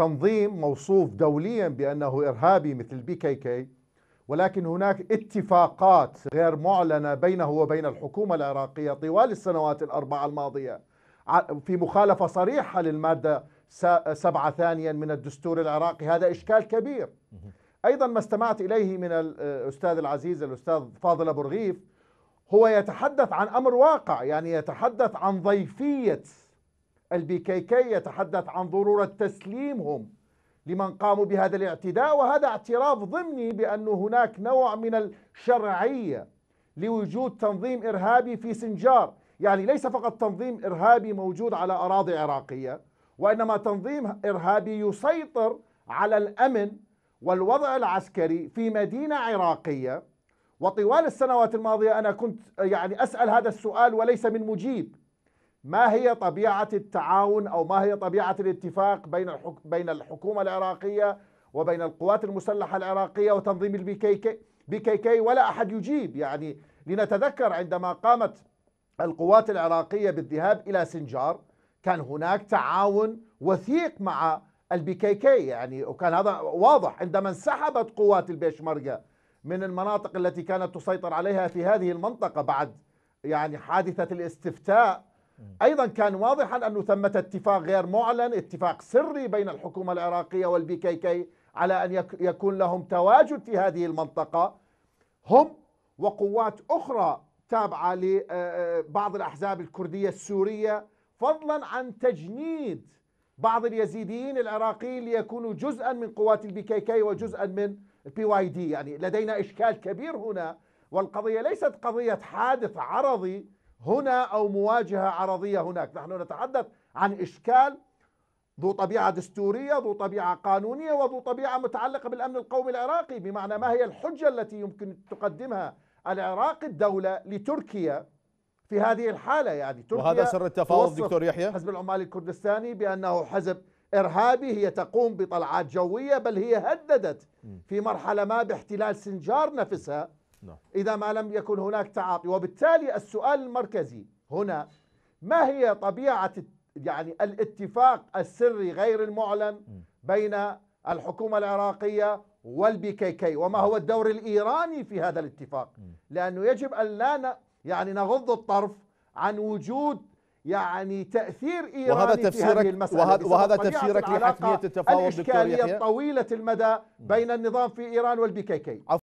تنظيم موصوف دوليا بأنه إرهابي مثل البي كي كي ولكن هناك اتفاقات غير معلنة بينه وبين الحكومة العراقية طوال السنوات الأربعة الماضية في مخالفة صريحة للمادة سبعة ثانيا من الدستور العراقي هذا إشكال كبير أيضا ما استمعت إليه من الأستاذ العزيز الأستاذ فاضل أبو رغيف هو يتحدث عن أمر واقع يعني يتحدث عن ضيفية البي كي كي يتحدث عن ضرورة تسليمهم لمن قاموا بهذا الاعتداء وهذا اعتراف ضمني بأن هناك نوع من الشرعية لوجود تنظيم إرهابي في سنجار يعني ليس فقط تنظيم إرهابي موجود على أراضي عراقية وإنما تنظيم إرهابي يسيطر على الأمن والوضع العسكري في مدينة عراقية وطوال السنوات الماضية أنا كنت يعني أسأل هذا السؤال وليس من مجيب ما هي طبيعة التعاون أو ما هي طبيعة الاتفاق بين بين الحكومة العراقية وبين القوات المسلحة العراقية وتنظيم البي كي كي بي كي كي ولا أحد يجيب يعني لنتذكر عندما قامت القوات العراقية بالذهاب إلى سنجار كان هناك تعاون وثيق مع البي كي كي يعني وكان هذا واضح عندما انسحبت قوات البيشمركة من المناطق التي كانت تسيطر عليها في هذه المنطقة بعد يعني حادثة الاستفتاء أيضا كان واضحا أنه ثمة اتفاق غير معلن اتفاق سري بين الحكومة العراقية والبي كي كي على أن يكون لهم تواجد في هذه المنطقة هم وقوات أخرى تابعة لبعض آه، آه، الأحزاب الكردية السورية فضلا عن تجنيد بعض اليزيديين العراقيين ليكونوا جزءا من قوات البي كي كي وجزءا من البي واي دي يعني لدينا إشكال كبير هنا والقضية ليست قضية حادث عرضي هنا أو مواجهة عرضية هناك نحن نتحدث عن إشكال ذو طبيعة دستورية ذو طبيعة قانونية وذو طبيعة متعلقة بالأمن القومي العراقي بمعنى ما هي الحجة التي يمكن تقدمها العراق الدولة لتركيا في هذه الحالة يعني تركيا وهذا سر التفاوض دكتور يحيى حزب العمال الكردستاني بأنه حزب إرهابي هي تقوم بطلعات جوية بل هي هددت في مرحلة ما باحتلال سنجار نفسها نعم. إذا ما لم يكن هناك تعاطي وبالتالي السؤال المركزي هنا ما هي طبيعة يعني الاتفاق السري غير المعلن بين الحكومة العراقية والبي كي كي وما هو الدور الإيراني في هذا الاتفاق لأنه يجب أن لا يعني نغض الطرف عن وجود يعني تأثير إيراني وهذا تفسيرك في هذه المسألة وهذا, وهذا تفسيرك لحتمية التفاوض الإشكالية الطويلة المدى بين النظام في إيران والبي كي كي